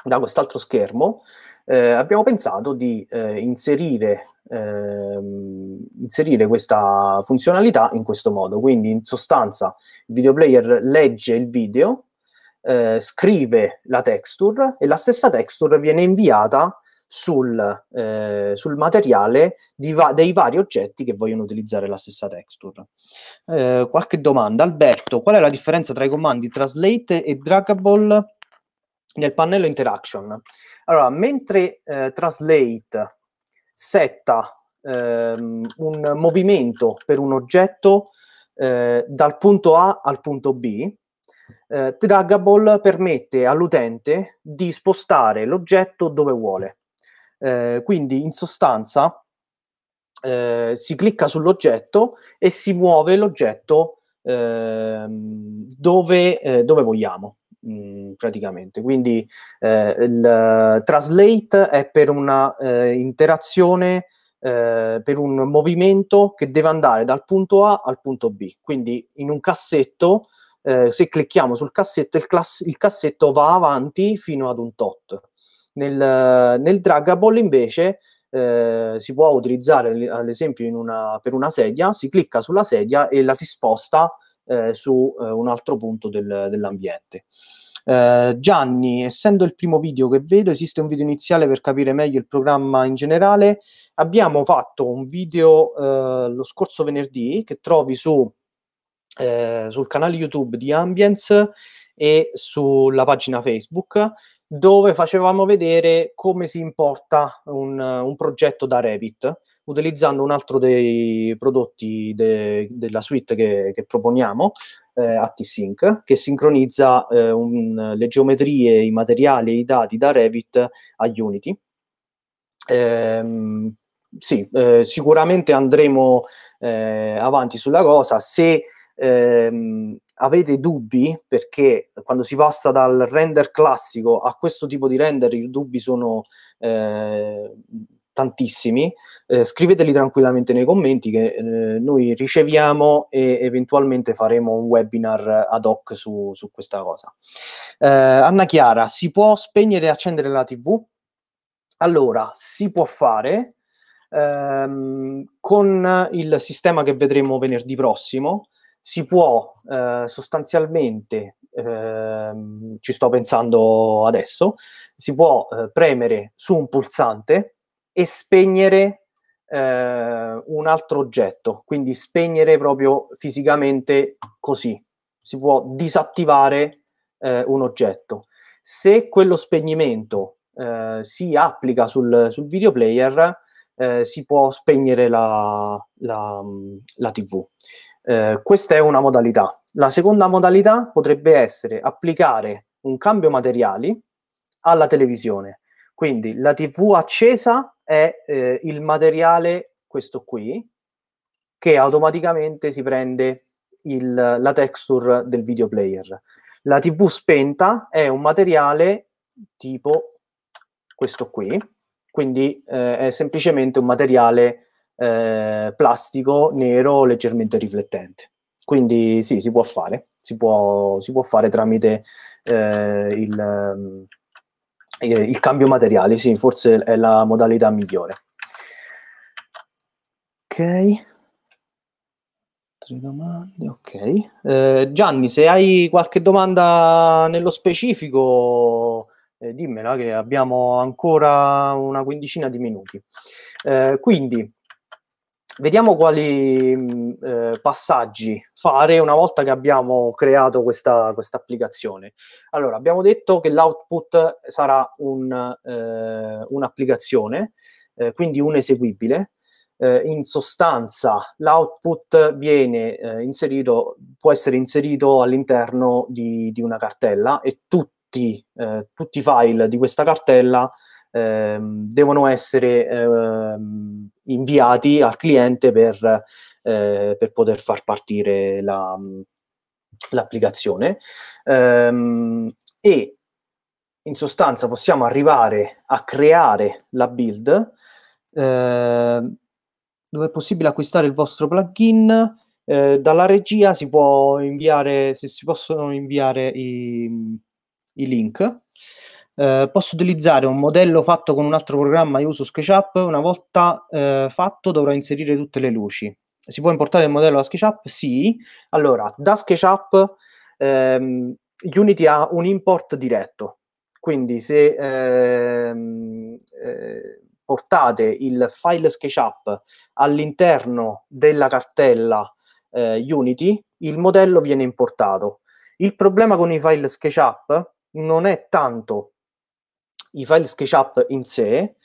da quest'altro schermo, eh, abbiamo pensato di eh, inserire, ehm, inserire, questa funzionalità in questo modo. Quindi in sostanza il videoplayer legge il video, eh, scrive la texture e la stessa texture viene inviata sul, eh, sul materiale va- dei vari oggetti che vogliono utilizzare la stessa texture. Eh, qualche domanda. Alberto, qual è la differenza tra i comandi Translate e Draggable nel pannello Interaction? Allora, mentre eh, Translate setta ehm, un movimento per un oggetto eh, dal punto A al punto B, eh, Draggable permette all'utente di spostare l'oggetto dove vuole. Eh, quindi in sostanza eh, si clicca sull'oggetto e si muove l'oggetto ehm, eh, dove, dove, vogliamo mm, praticamente quindi eh, il translate è per una eh, interazione per un movimento che deve andare dal punto A al punto B quindi in un cassetto se clicchiamo sul cassetto il, class- il cassetto va avanti fino ad un tot nel, eh, nel Dragable invece eh, si può utilizzare ad esempio una, per una sedia, si clicca sulla sedia e la si sposta eh, su eh, un altro punto del, dell'ambiente. Eh, Gianni, essendo il primo video che vedo, esiste un video iniziale per capire meglio il programma in generale. Abbiamo fatto un video eh, lo scorso venerdì che trovi su, sul canale YouTube di Ambience e sulla pagina Facebook dove facevamo vedere come si importa un, un progetto da Revit utilizzando un altro dei prodotti de, della suite che, che proponiamo, eh, AttiSync, che sincronizza eh, un, le geometrie, i materiali, e i dati da Revit a Unity. Eh, sì, eh, sicuramente andremo eh, avanti sulla cosa. Se ehm, avete dubbi perché quando si passa dal render classico a questo tipo di render i dubbi sono eh, tantissimi, eh, scriveteli tranquillamente nei commenti che eh, noi riceviamo e eventualmente faremo un webinar ad hoc su, su questa cosa. Eh, Anna Chiara, si può spegnere e accendere la TV? Allora, si può fare ehm, con il sistema che vedremo venerdì prossimo si può eh, sostanzialmente, ehm, ci sto pensando adesso, si può eh, premere su un pulsante e spegnere eh, un altro oggetto, quindi spegnere proprio fisicamente così, si può disattivare eh, un oggetto. Se quello spegnimento eh, si applica sul, sul video player, eh, si può spegnere la, la, la TV. Eh, questa è una modalità. La seconda modalità potrebbe essere applicare un cambio materiali alla televisione. Quindi la TV accesa è eh, il materiale, questo qui, che automaticamente si prende il, la texture del video player. La TV spenta è un materiale tipo questo qui, quindi eh, è semplicemente un materiale eh, plastico nero leggermente riflettente. Quindi sì, si può fare, si può, si può fare tramite eh, il, eh, il, cambio materiale, sì, forse è la modalità migliore. Ok. Altre domande, ok. Eh, Gianni, se hai qualche domanda nello specifico, eh, dimmela che abbiamo ancora una quindicina di minuti. Eh, quindi, vediamo quali mm, eh, passaggi fare una volta che abbiamo creato questa, applicazione. Allora, abbiamo detto che l'output sarà un, eh, un'applicazione, eh, quindi un eseguibile. Eh, in sostanza, l'output viene eh, inserito, può essere inserito all'interno di, di una cartella e tutti, eh, tutti i file di questa cartella Ehm, devono essere ehm, inviati al cliente per, eh, per poter far partire la, l'applicazione. Ehm, e in sostanza possiamo arrivare a creare la build eh, dove è possibile acquistare il vostro plugin. Eh, dalla regia si può inviare, se si possono inviare i, i link eh, posso utilizzare un modello fatto con un altro programma, io uso SketchUp, una volta eh, fatto dovrò inserire tutte le luci. Si può importare il modello da SketchUp? Sì. Allora, da SketchUp ehm, Unity ha un import diretto, quindi se ehm, eh, portate il file SketchUp all'interno della cartella eh, Unity, il modello viene importato. Il problema con i file SketchUp non è tanto i file SketchUp in sé,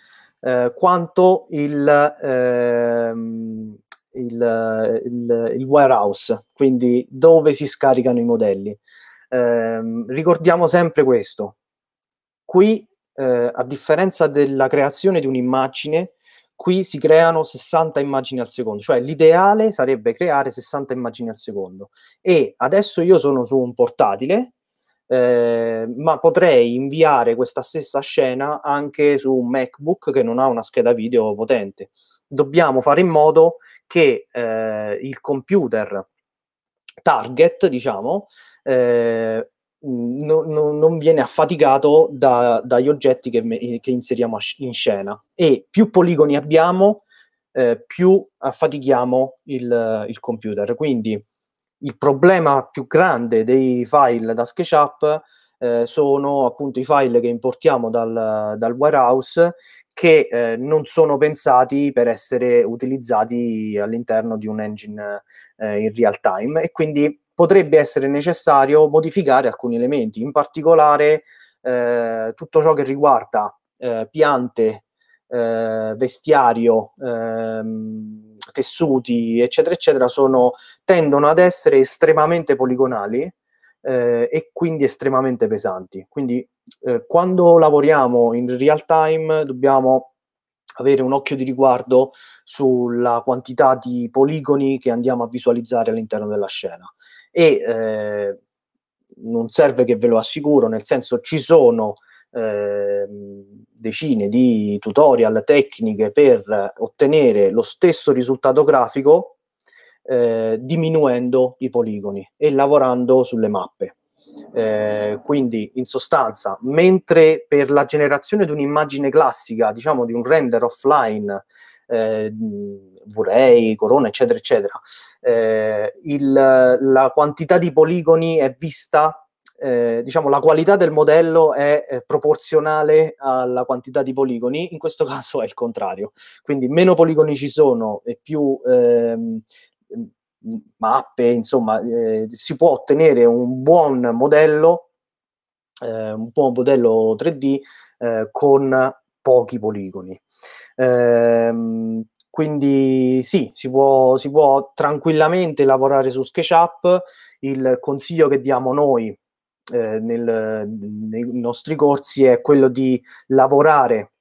eh, quanto il, ehm, il, il, il, warehouse, quindi dove si scaricano i modelli. Eh, ricordiamo sempre questo. Qui, eh, a differenza della creazione di un'immagine, qui si creano 60 immagini al secondo, cioè l'ideale sarebbe creare 60 immagini al secondo. E adesso io sono su un portatile Ehm, ma potrei inviare questa stessa scena anche su un MacBook che non ha una scheda video potente. Dobbiamo fare in modo che eh, il computer target, diciamo, eh, no, no, non viene affaticato da, dagli oggetti che, che, inseriamo in scena. E più poligoni abbiamo, eh, più affatichiamo il, il computer. Quindi il problema più grande dei file da SketchUp eh, sono appunto i file che importiamo dal, dal warehouse che eh, non sono pensati per essere utilizzati all'interno di un engine eh, in real time e quindi potrebbe essere necessario modificare alcuni elementi, in particolare eh, tutto ciò che riguarda eh, piante, eh, vestiario, ehm, tessuti, eccetera, eccetera, sono, tendono ad essere estremamente poligonali eh, e quindi estremamente pesanti. Quindi eh, quando lavoriamo in real time dobbiamo avere un occhio di riguardo sulla quantità di poligoni che andiamo a visualizzare all'interno della scena. E eh, non serve che ve lo assicuro, nel senso ci sono eh, decine di tutorial, tecniche per ottenere lo stesso risultato grafico eh, diminuendo i poligoni e lavorando sulle mappe. Eh, quindi in sostanza, mentre per la generazione di un'immagine classica, diciamo di un render offline, eh, V-Ray, Corona, eccetera, eccetera, eh, il, la quantità di poligoni è vista eh, diciamo, la qualità del modello è eh, proporzionale alla quantità di poligoni, in questo caso è il contrario. Quindi meno poligoni ci sono e più ehm, mm, mappe, insomma, eh, si può ottenere un buon modello, eh, un buon modello 3D eh, con pochi poligoni. Ehm, quindi sì, si può, si può tranquillamente lavorare su SketchUp. Il consiglio che diamo noi eh, nel, nei nostri corsi è quello di lavorare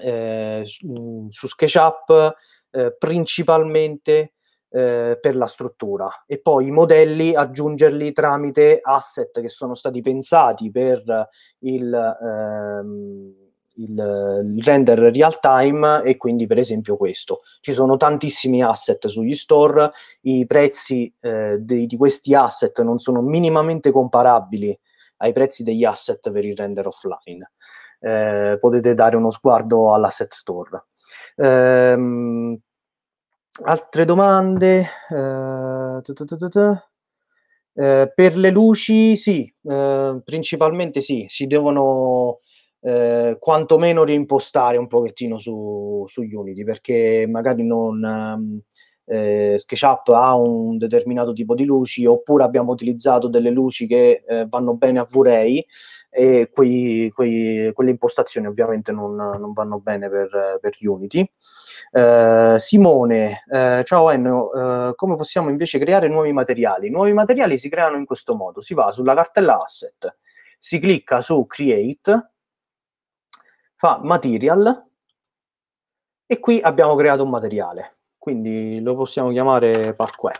eh, su mm, SketchUp eh, principalmente eh, per la struttura e poi i modelli aggiungerli tramite asset che sono stati pensati per il... Ehm, il, il render real time e quindi per esempio questo. Ci sono tantissimi asset sugli store, i prezzi eh, di, di questi asset non sono minimamente comparabili ai prezzi degli asset per il render offline. Eh, potete dare uno sguardo all'asset store. Eh, altre domande? Eh, tu, eh, per le luci, sì, eh, principalmente sì, si devono eh, quantomeno rimpostare un pochettino su, su Unity, perché magari non... Ehm, eh, SketchUp ha un determinato tipo di luci oppure abbiamo utilizzato delle luci che eh, vanno bene a V-Ray e quei, quei, quelle impostazioni ovviamente non, non vanno bene per, per Unity. Eh, Simone, eh, ciao Ennio, eh, come possiamo invece creare nuovi materiali? I nuovi materiali si creano in questo modo, si va sulla cartella asset, si clicca su create fa material e qui abbiamo creato un materiale, quindi lo possiamo chiamare parquet.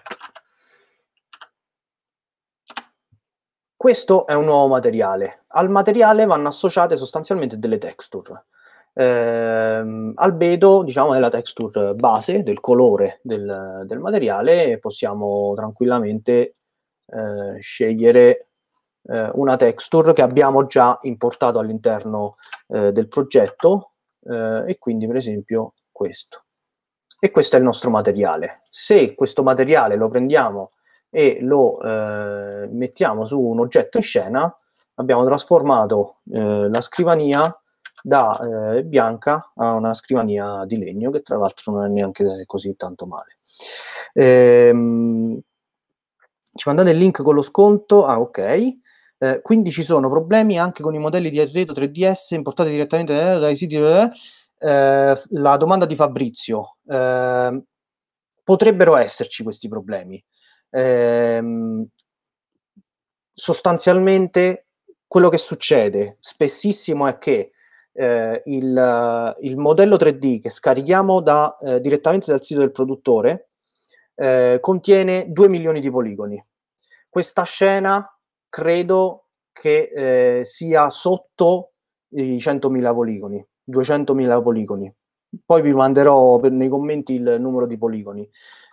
Questo è un nuovo materiale. Al materiale vanno associate sostanzialmente delle texture. Eh, albedo, diciamo, è la texture base del colore del, del materiale e possiamo tranquillamente eh, scegliere eh, una texture che abbiamo già importato all'interno eh, del progetto eh, e quindi per esempio questo. E questo è il nostro materiale. Se questo materiale lo prendiamo e lo eh, mettiamo su un oggetto in scena, abbiamo trasformato eh, la scrivania da eh, bianca a una scrivania di legno che tra l'altro non è neanche così tanto male. Ehm, ci mandate il link con lo sconto, ah ok, eh, quindi ci sono problemi anche con i modelli di Atredo 3DS importati direttamente eh, dai siti. Eh, eh la domanda di Fabrizio, eh, potrebbero esserci questi problemi. Ehm, sostanzialmente quello che succede spessissimo è che eh, il, il, modello 3D che scarichiamo da, direttamente dal sito del produttore contiene 2 milioni di poligoni. Questa scena credo che eh, sia sotto i 100.000 poligoni, 200.000 poligoni. Poi vi manderò per, nei commenti il numero di poligoni.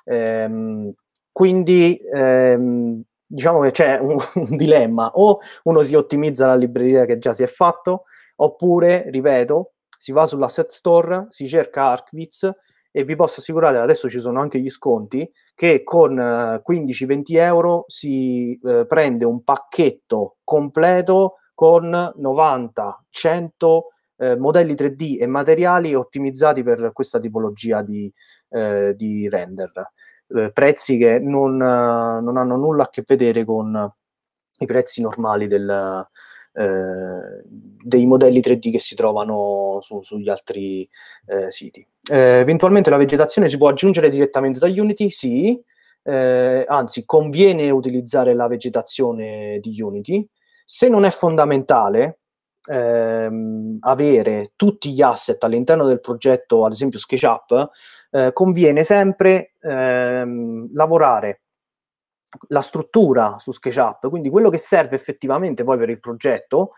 Ehm, quindi ehm, diciamo che c'è un, un, dilemma, o uno si ottimizza la libreria che già si è fatto, oppure, ripeto, si va sull'asset store, si cerca Arquiz e vi posso assicurare, adesso ci sono anche gli sconti, che con 15-20 eh, euro si eh, prende un pacchetto completo con 90, 100 eh, modelli 3D e materiali ottimizzati per questa tipologia di, eh, di render. Eh, prezzi che non, non, hanno nulla a che vedere con i prezzi normali del, eh, dei modelli 3D che si trovano su, sugli altri eh, siti. Eh, eventualmente la vegetazione si può aggiungere direttamente da Unity? Sì, eh, anzi conviene utilizzare la vegetazione di Unity. Se non è fondamentale ehm, avere tutti gli asset all'interno del progetto, ad esempio SketchUp, eh, conviene sempre ehm, lavorare la struttura su SketchUp, quindi quello che serve effettivamente poi per il progetto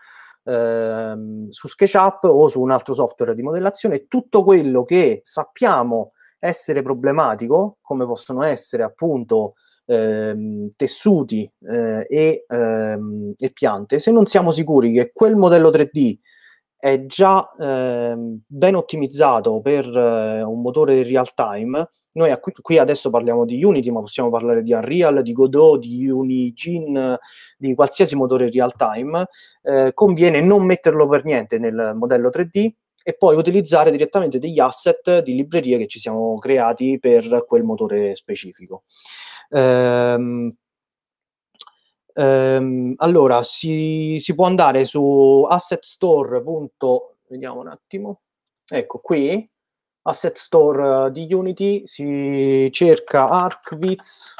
ehm, su SketchUp o su un altro software di modellazione, tutto quello che sappiamo essere problematico, come possono essere appunto ehm, tessuti eh, e, ehm, e, piante, se non siamo sicuri che quel modello 3D è già ehm, ben ottimizzato per eh, un motore real time, noi qui, qui adesso parliamo di Unity, ma possiamo parlare di Unreal, di Godot, di Unigine, di qualsiasi motore real time. Eh, conviene non metterlo per niente nel modello 3D e poi utilizzare direttamente degli asset di librerie che ci siamo creati per quel motore specifico. Ehm, ehm, allora, si, si, può andare su assetstore. Vediamo un attimo. Ecco qui, asset store eh, di Unity, si cerca ArcViz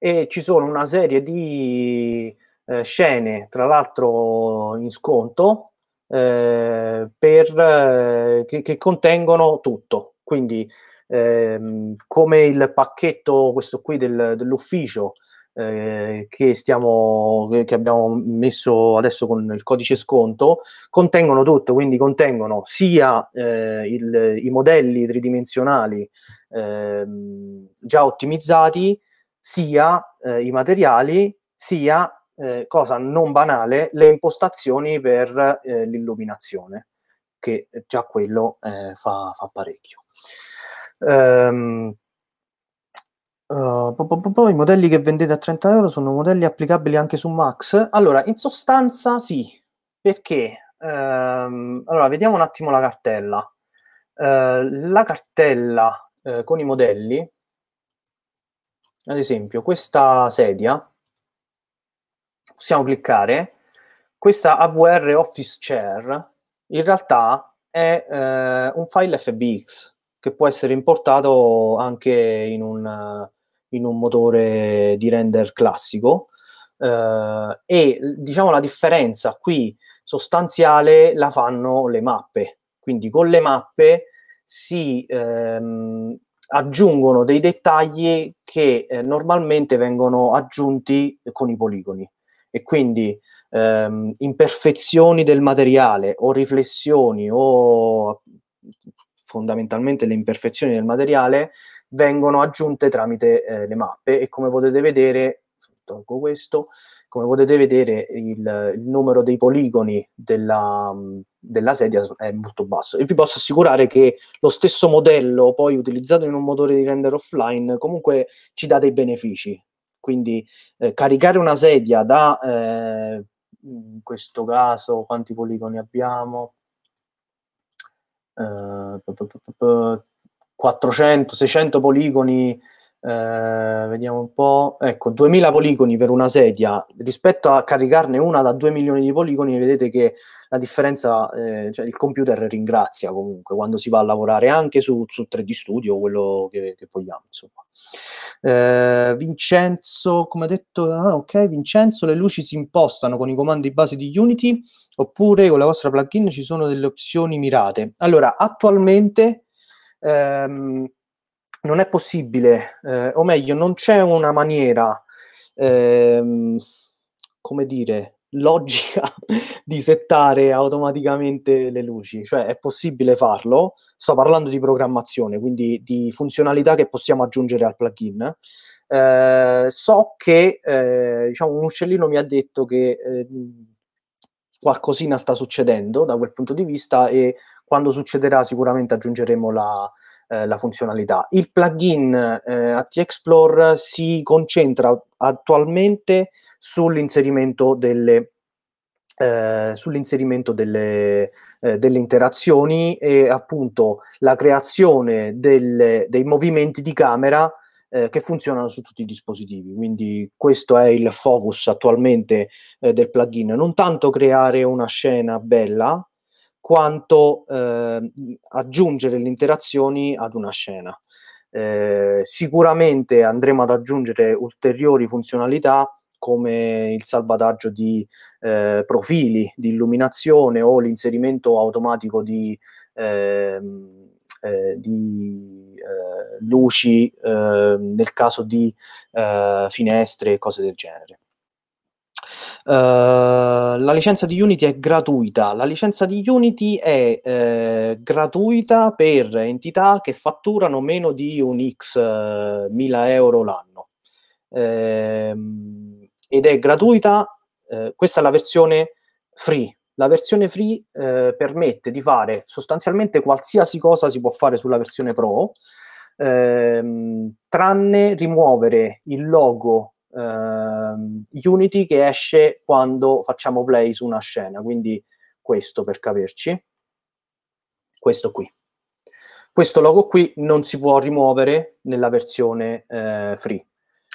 e ci sono una serie di eh, scene, tra l'altro in sconto, eh, per, eh, che, che, contengono tutto. Quindi, ehm, come il pacchetto, questo qui del, dell'ufficio, eh, che, stiamo, che abbiamo messo adesso con il codice sconto contengono tutto, quindi contengono sia eh, il, i modelli tridimensionali eh, già ottimizzati, sia eh, i materiali, sia, eh, cosa non banale, le impostazioni per eh, l'illuminazione, che già quello fa, fa, parecchio. Um, Uh, po, po, po, I modelli che vendete a 30 euro sono modelli applicabili anche su Max? Allora, in sostanza sì, perché ehm, allora vediamo un attimo la cartella. Eh, la cartella eh, con i modelli, ad esempio, questa sedia possiamo cliccare. Questa AVR Office Chair in realtà è eh, un file FBX che può essere importato anche in un in un motore di render classico. Eh, e diciamo la differenza qui sostanziale la fanno le mappe. Quindi con le mappe si ehm, aggiungono dei dettagli che eh, normalmente vengono aggiunti con i poligoni e quindi ehm, imperfezioni del materiale o riflessioni o fondamentalmente le imperfezioni del materiale vengono aggiunte tramite eh, le mappe e come potete vedere tolgo questo come potete vedere il, il numero dei poligoni della, della, sedia è molto basso e vi posso assicurare che lo stesso modello poi utilizzato in un motore di render offline comunque ci dà dei benefici quindi eh, caricare una sedia da eh, in questo caso quanti poligoni abbiamo eh, 400, 600 poligoni, eh, vediamo un po', ecco, 2000 poligoni per una sedia, rispetto a caricarne una da 2 milioni di poligoni, vedete che la differenza, eh, cioè il computer ringrazia comunque quando si va a lavorare anche su, su 3D Studio, quello che, che vogliamo, insomma. Eh, Vincenzo, come ha detto, ah, ok, Vincenzo, le luci si impostano con i comandi base di Unity oppure con la vostra plugin ci sono delle opzioni mirate. Allora, attualmente ehm, non è possibile, eh, o meglio, non c'è una maniera, ehm, come dire, logica di settare automaticamente le luci, cioè è possibile farlo, sto parlando di programmazione, quindi di funzionalità che possiamo aggiungere al plugin. Eh, so che eh, diciamo, un uccellino mi ha detto che eh, qualcosina sta succedendo da quel punto di vista e quando succederà sicuramente aggiungeremo la, eh, la funzionalità. Il plugin eh, AT Explore si concentra attualmente sull'inserimento delle eh, sull'inserimento delle, eh, delle, interazioni e appunto la creazione delle, dei movimenti di camera eh, che funzionano su tutti i dispositivi. Quindi questo è il focus attualmente eh, del plugin. Non tanto creare una scena bella, quanto eh, aggiungere le interazioni ad una scena. Eh, sicuramente andremo ad aggiungere ulteriori funzionalità come il salvataggio di eh, profili, di illuminazione o l'inserimento automatico di, ehm, eh, di eh, luci ehm, nel caso di eh, finestre e cose del genere. Uh, la licenza di Unity è gratuita. La licenza di Unity è eh, gratuita per entità che fatturano meno di un X eh, 1000 euro l'anno. Eh, ed è gratuita, eh, questa è la versione free. La versione free eh, permette di fare sostanzialmente qualsiasi cosa si può fare sulla versione pro, ehm, tranne rimuovere il logo uh, Unity che esce quando facciamo play su una scena, quindi questo per capirci, questo qui. Questo logo qui non si può rimuovere nella versione eh, free.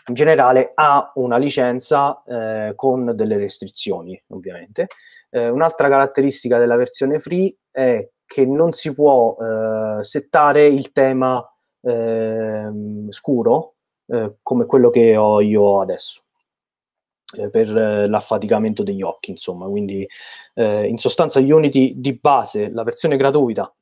In generale ha una licenza eh, con delle restrizioni, ovviamente. Eh, un'altra caratteristica della versione free è che non si può eh, settare il tema ehm, scuro, eh, come quello che ho io adesso eh, per eh, l'affaticamento degli occhi insomma quindi in sostanza Unity di base la versione gratuita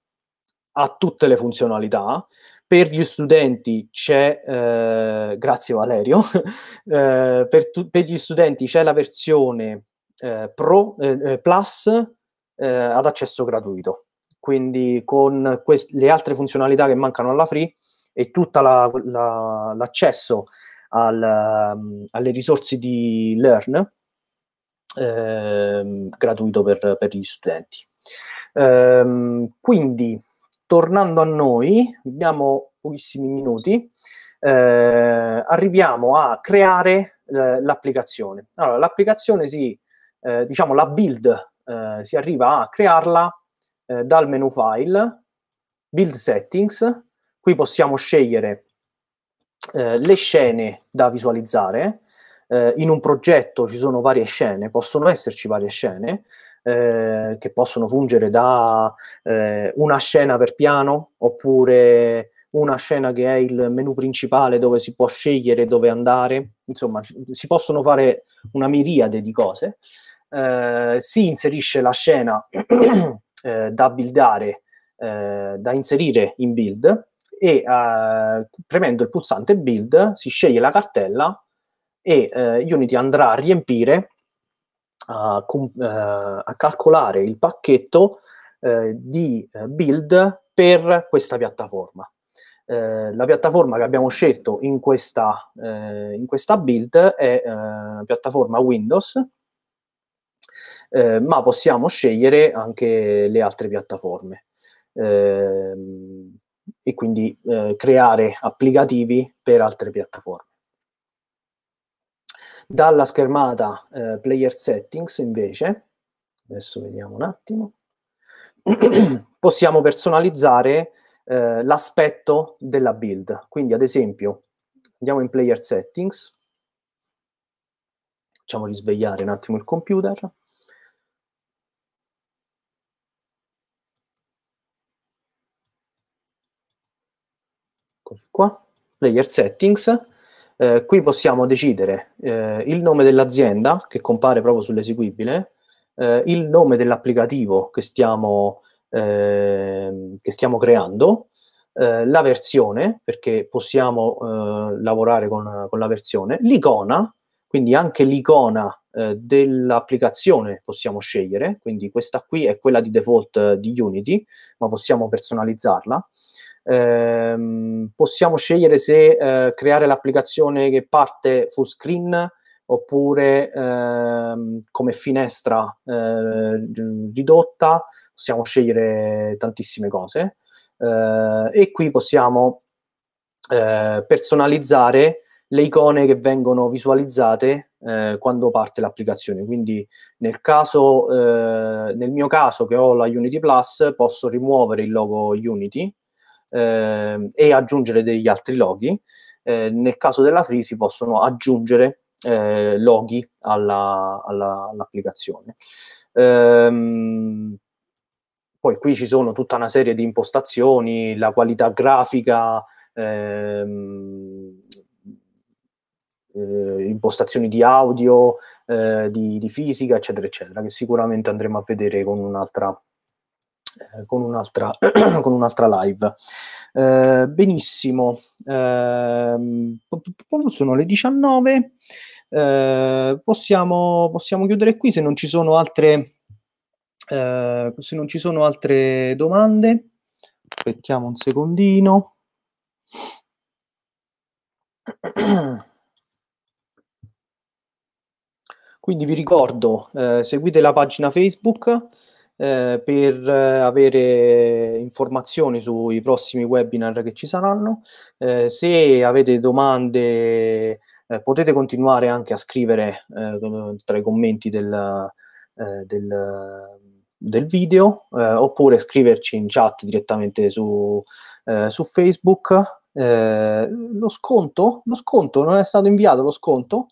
ha tutte le funzionalità per gli studenti c'è, eh, grazie Valerio, eh, per, tu, per, gli studenti c'è la versione eh, Pro Plus ad accesso gratuito. Quindi con quest- le altre funzionalità che mancano alla free e tutto la, la, l'accesso al, um, alle risorse di Learn ehm, gratuito per, per, gli studenti. Ehm, quindi, tornando a noi, abbiamo pochissimi minuti, eh, arriviamo a creare eh, l'applicazione. Allora, l'applicazione si, eh, diciamo, la build eh, si arriva a crearla eh, dal menu file, build settings, Qui possiamo scegliere eh, le scene da visualizzare. Eh, in un progetto ci sono varie scene, possono esserci varie scene eh, che possono fungere da eh, una scena per piano oppure una scena che è il menu principale dove si può scegliere dove andare, insomma si possono fare una miriade di cose. Eh, si inserisce la scena eh, da buildare, eh, da inserire in build e eh, premendo il pulsante build si sceglie la cartella e eh, Unity andrà a riempire, a, eh, a calcolare il pacchetto eh, di eh, build per questa piattaforma. la piattaforma che abbiamo scelto in questa, in questa build è la piattaforma Windows, ma possiamo scegliere anche le altre piattaforme. Eh, e quindi eh, creare applicativi per altre piattaforme. Dalla schermata eh, Player Settings invece, adesso vediamo un attimo, possiamo personalizzare eh, l'aspetto della build. Quindi ad esempio andiamo in Player Settings, facciamo risvegliare un attimo il computer, eccoci qua, player settings, eh, qui possiamo decidere eh, il nome dell'azienda che compare proprio sull'eseguibile, eh, il nome dell'applicativo che, ehm, che stiamo, creando, eh, la versione, perché possiamo eh, lavorare con, con, la versione, l'icona, quindi anche l'icona eh, dell'applicazione possiamo scegliere, quindi questa qui è quella di default di Unity, ma possiamo personalizzarla ehm, possiamo scegliere se eh, creare l'applicazione che parte full screen oppure ehm, come finestra eh, ridotta, possiamo scegliere tantissime cose eh, e qui possiamo eh, personalizzare le icone che vengono visualizzate eh, quando parte l'applicazione. Quindi nel, caso, eh, nel mio caso che ho la Unity Plus posso rimuovere il logo Unity eh, e aggiungere degli altri loghi. Eh, nel caso della Free si possono aggiungere eh, loghi alla, alla, all'applicazione. Ehm, poi qui ci sono tutta una serie di impostazioni, la qualità grafica, ehm, eh, impostazioni di audio, eh, di, di, fisica, eccetera, eccetera, che sicuramente andremo a vedere con un'altra eh, con, un'altra, con un'altra live. Eh, benissimo, eh, sono le 19, eh, possiamo, possiamo chiudere qui se non ci sono altre, eh, se non ci sono altre domande. Aspettiamo un secondino. Quindi vi ricordo, eh, seguite la pagina Facebook, eh, per eh, avere informazioni sui prossimi webinar che ci saranno. Eh, se avete domande eh, potete continuare anche a scrivere eh, tra i commenti del, del, del video oppure scriverci in chat direttamente su, su Facebook. Eh, lo sconto? Lo sconto non è stato inviato lo sconto?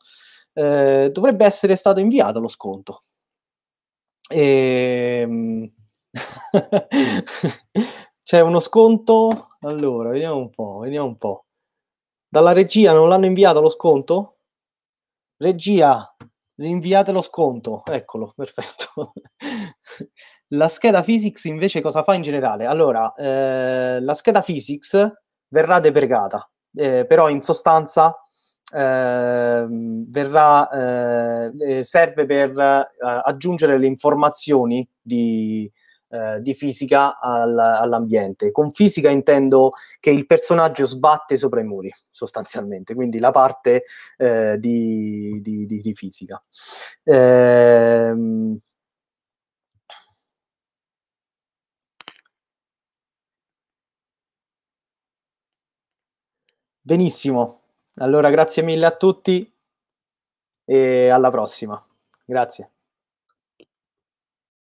Eh, dovrebbe essere stato inviato lo sconto. E... Ehm, c'è uno sconto? Allora, vediamo un po', vediamo un po'. Dalla regia non l'hanno inviato lo sconto? Regia, rinviate lo sconto. Eccolo, perfetto. la scheda physics invece cosa fa in generale? Allora, eh, la scheda physics verrà deprecata, eh, però in sostanza Ehm, eh, verrà, eh, serve per eh, aggiungere le informazioni di, eh, di fisica al, all'ambiente. Con fisica intendo che il personaggio sbatte sopra i muri, sostanzialmente, quindi la parte eh, di, di, di, fisica. Ehm, Benissimo, allora, grazie mille a tutti e alla prossima. Grazie.